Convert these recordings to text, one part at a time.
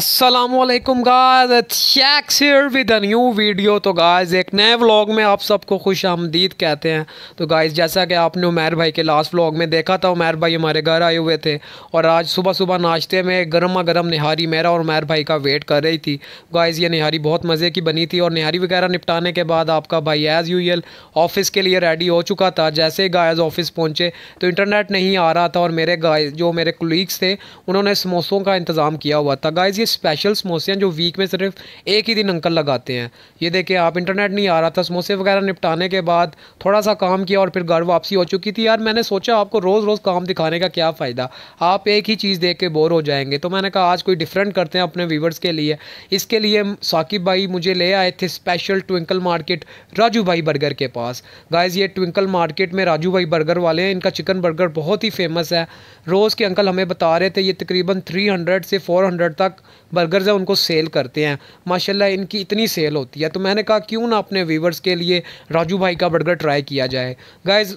Aslam Gaj checks here with a new video तो guys एक नए व्लॉग में आप सबको खुश आमदीद कहते हैं तो गाइज जैसा कि आपने उमैर भाई के लास्ट व्लॉग में देखा था उमैर भाई हमारे घर आए हुए थे और आज सुबह सुबह नाश्ते में गर्मा गर्म निहारी मेरा और उमैर भाई का वेट कर रही थी गाइज ये निहारी बहुत मज़े की बनी थी और निहारी वगैरह निपटाने के बाद आपका भाई एज़ एल ऑफ़िस के लिए रेडी हो चुका था जैसे गायज ऑफ़िस पहुँचे तो इंटरनेट नहीं आ रहा था और मेरे गाय जो मेरे कुलीग्स थे उन्होंने समोसों का इंतज़ाम किया हुआ था गाइज ये स्पेशल समोसे हैं जो वीक में सिर्फ एक ही दिन अंकल लगाते हैं ये देखें आप इंटरनेट नहीं आ रहा था समोसे वगैरह निपटाने के बाद थोड़ा सा काम किया और फिर घर वापसी हो चुकी थी यार मैंने सोचा आपको रोज़ रोज़ काम दिखाने का क्या फ़ायदा आप एक ही चीज़ देख के बोर हो जाएंगे तो मैंने कहा आज कोई डिफरेंट करते हैं अपने व्यूवर्स के लिए इसके लिए साकिब भाई मुझे ले आए थे स्पेशल ट्विंकल मार्केट राजू भाई बर्गर के पास गाइज ये ट्विंकल मार्केट में राजू भाई बर्गर वाले हैं इनका चिकन बर्गर बहुत ही फेमस है रोज़ के अंकल हमें बता रहे थे ये तकरीबन 300 से 400 तक बर्गर है उनको सेल करते हैं माशाल्लाह इनकी इतनी सेल होती है तो मैंने कहा क्यों ना अपने व्यूवर्स के लिए राजू भाई का बर्गर ट्राई किया जाए गाइज़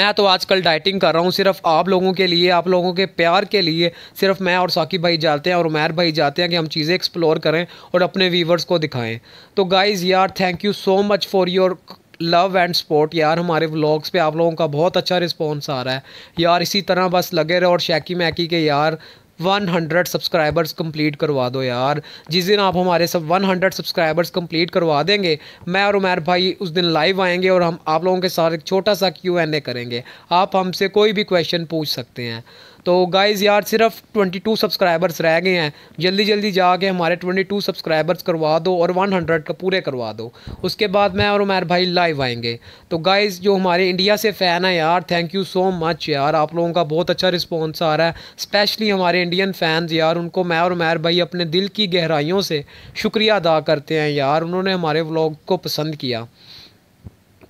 मैं तो आजकल डाइटिंग कर रहा हूँ सिर्फ आप लोगों के लिए आप लोगों के प्यार के लिए सिर्फ मैं और साकी भाई जाते हैं और उमैर भाई जाते हैं कि हम चीज़ें एक्सप्लोर करें और अपने व्यूवर्स को दिखाएं तो गाइज़ यार thank you so much for your love and support यार हमारे व्लॉग्स पे आप लोगों का बहुत अच्छा रिस्पॉन्स आ रहा है यार इसी तरह बस लगे रहो और शैकी मैकी के यार 100 सब्सक्राइबर्स कंप्लीट करवा दो यार जिस दिन आप हमारे सब 100 सब्सक्राइबर्स कंप्लीट करवा देंगे मैं और उमैर भाई उस दिन लाइव आएंगे और हम आप लोगों के साथ एक छोटा सा क्यू एन ए करेंगे आप हमसे कोई भी क्वेश्चन पूछ सकते हैं तो गाइज़ यार सिर्फ 22 सब्सक्राइबर्स रह गए हैं जल्दी जल्दी जाके हमारे 22 सब्सक्राइबर्स करवा दो और 100 का पूरे करवा दो उसके बाद मैं और उमैर भाई लाइव आएंगे तो गाइज़ जो हमारे इंडिया से फ़ैन है यार थैंक यू सो मच यार आप लोगों का बहुत अच्छा रिस्पॉन्स आ रहा है स्पेशली हमारे इंडियन फैंस यार उनको मैं और मैर भाई अपने दिल की गहराइयों से शुक्रिया अदा करते हैं यार उन्होंने हमारे व्लॉग को पसंद किया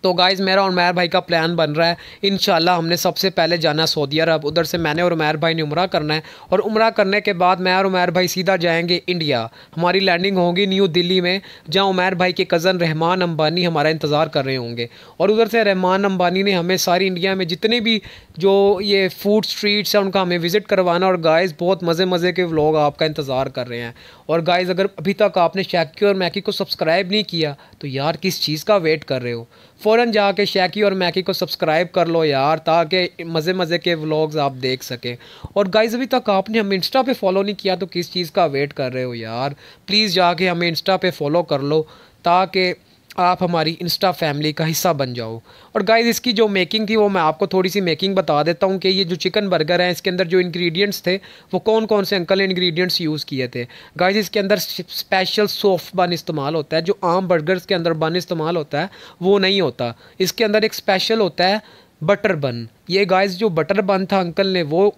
तो गाइज़ मेरा और उमैर भाई का प्लान बन रहा है इन हमने सबसे पहले जाना है सऊदी अरब उधर से मैंने और उमैर भाई ने उम्र करना है और उम्र करने के बाद मैं और उमैर भाई सीधा जाएंगे इंडिया हमारी लैंडिंग होगी न्यू दिल्ली में जहाँ उमैर भाई के कज़न रहमान अम्बानी हमारा इंतज़ार कर रहे होंगे और उधर से रहमान अम्बानी ने हमें सारी इंडिया में जितने भी जो ये फूड स्ट्रीट्स हैं उनका हमें विज़िट करवाना और गाइज़ बहुत मज़े मज़े के लोग आपका इंतज़ार कर रहे हैं और गाइज़ अगर अभी तक आपने शैक्की और मैकी को सब्सक्राइब नहीं किया तो यार किस चीज़ का वेट कर रहे हो फ़ौर जाके शैकी और मैकी को सब्सक्राइब कर लो यार ताकि मज़े मज़े के व्लॉग्स आप देख सकें और गाइज अभी तक आपने हमें इंस्टा पे फॉलो नहीं किया तो किस चीज़ का वेट कर रहे हो यार प्लीज़ जाके हमें इंस्टा पे फॉलो कर लो ताकि आप हमारी इंस्टा फैमिली का हिस्सा बन जाओ और गाइस इसकी जो मेकिंग थी वो मैं आपको थोड़ी सी मेकिंग बता देता हूँ कि ये जो चिकन बर्गर है इसके अंदर जो इंग्रेडिएंट्स थे वो कौन कौन से अंकल ने इंग्रेडिएंट्स यूज़ किए थे गाइस इसके अंदर स्पेशल सॉफ्ट बन इस्तेमाल होता है जो आम बर्गर्स के अंदर बन इस्तेमाल होता है वो नहीं होता इसके अंदर एक स्पेशल होता है बटर बन ये गाइज जो बटर बन था अंकल ने वो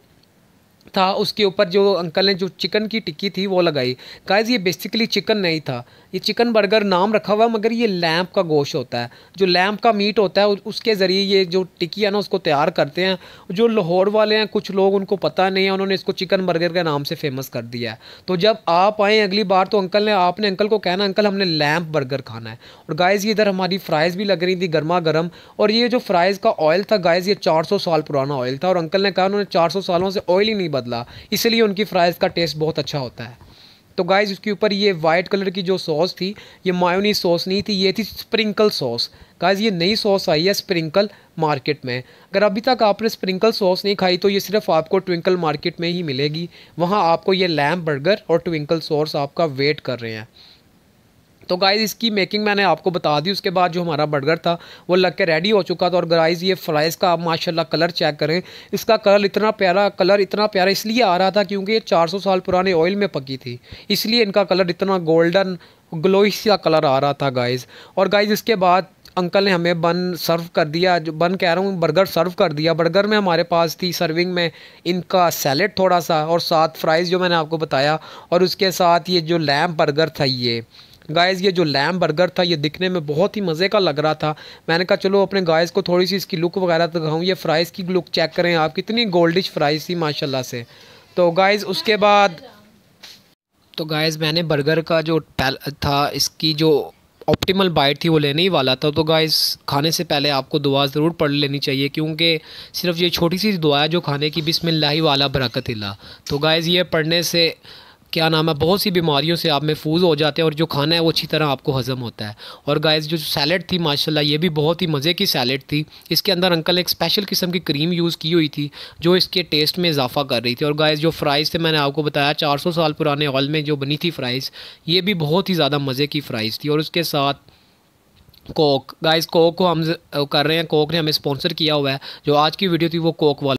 था उसके ऊपर जो अंकल ने जो चिकन की टिक्की थी वो लगाई गाइज ये बेसिकली चिकन नहीं था ये चिकन बर्गर नाम रखा हुआ मगर ये लैम्प का गोश्त होता है जो लैम्प का मीट होता है उसके ज़रिए ये जो टिक्की है ना उसको तैयार करते हैं जो लाहौर वाले हैं कुछ लोग उनको पता नहीं है उन्होंने इसको चिकन बर्गर के नाम से फेमस कर दिया है तो जब आप आएँ अगली बार तो अंकल ने आपने अंकल को कहना अंकल हमने लैम्प बर्गर खाना है और गाइज़ ये इधर हमारी फ्राइज़ भी लग रही थी गर्मा गर्म और ये जो फ्राइज़ का ऑयल था गाइज़ ये चार साल पुराना ऑयल था और अंकल ने कहा उन्होंने चार सालों से ऑयल ही नहीं बदला इसलिए उनकी फ्राइज़ का टेस्ट बहुत अच्छा होता है तो गाइज़ उसके ऊपर ये वाइट कलर की जो सॉस थी ये मायोनीज सॉस नहीं थी ये थी स्प्रिंकल सॉस गाइज़ ये नई सॉस आई है स्प्रिंकल मार्केट में अगर अभी तक आपने स्प्रिंकल सॉस नहीं खाई तो ये सिर्फ आपको ट्विंकल मार्केट में ही मिलेगी वहाँ आपको ये लैम्प बर्गर और ट्विंकल सॉस आपका वेट कर रहे हैं तो गाइज़ इसकी मेकिंग मैंने आपको बता दी उसके बाद जो हमारा बर्गर था वो लग के रेडी हो चुका था और गाइज़ ये फ्राइज़ का आप माशाल्लाह कलर चेक करें इसका कलर इतना प्यारा कलर इतना प्यारा इसलिए आ रहा था क्योंकि ये 400 साल पुराने ऑयल में पकी थी इसलिए इनका कलर इतना गोल्डन ग्लोइश कलर आ रहा था गाइज़ और गाइज़ इसके बाद अंकल ने हमें बन सर्व कर दिया जो बन कह रहा हूँ बर्गर सर्व कर दिया बर्गर में हमारे पास थी सर्विंग में इनका सैलेड थोड़ा सा और साथ फ्राइज़ जो मैंने आपको बताया और उसके साथ ये जो लैम्प बर्गर था ये गाइस ये जो लैम बर्गर था ये दिखने में बहुत ही मज़े का लग रहा था मैंने कहा चलो अपने गाइस को थोड़ी सी इसकी लुक वगैरह दिखाऊँ ये फ़्राइज़ की लुक चेक करें आप कितनी गोल्डिश फ्राइज़ थी माशाल्लाह से तो गाइस उसके बाद तो गाइस मैंने बर्गर का जो था इसकी जो ऑप्टिमल बाइट थी वो लेने ही वाला था तो गाइस खाने से पहले आपको दुआ ज़रूर पढ़ लेनी चाहिए क्योंकि सिर्फ ये छोटी सी दुआ है जो खाने की बिसमिल्ला वाला बरकत ला तो गाइस ये पढ़ने से क्या नाम है बहुत सी बीमारियों से आप महफूज हो जाते हैं और जो खाना है वो अच्छी तरह आपको हज़म होता है और गाइस जो सैलड थी माशाल्लाह ये भी बहुत ही मज़े की सैलड थी इसके अंदर अंकल एक स्पेशल किस्म की क्रीम यूज़ की हुई थी जो इसके टेस्ट में इजाफा कर रही थी और गायज जो फ़्राइज़ थे मैंने आपको बताया चार सौ साल पुराने ऑयल में जो बनी थी फ़्राइज़ ये भी बहुत ही ज़्यादा मज़े की फ़्राइज़ थी और उसके साथ कोक गाइस कोक को हम कर रहे हैं कोक ने हमें स्पॉन्सर किया हुआ है जो आज की वीडियो थी वो कोक वाला